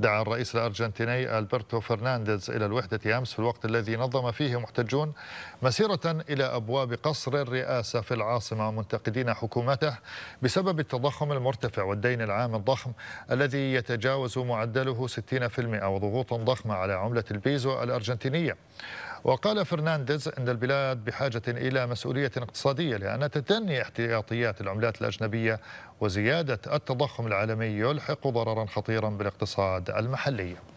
دعا الرئيس الأرجنتيني ألبرتو فرنانديز إلى الوحدة أمس في الوقت الذي نظم فيه محتجون مسيرة إلى أبواب قصر الرئاسة في العاصمة منتقدين حكومته بسبب التضخم المرتفع والدين العام الضخم الذي يتجاوز معدله 60% وضغوط ضخمة على عملة البيزو الأرجنتينية وقال فرنانديز أن البلاد بحاجة إلى مسؤولية اقتصادية لأن تتني احتياطيات العملات الأجنبية وزيادة التضخم العالمي يلحق ضررا خطيرا بالاقتصاد المحلي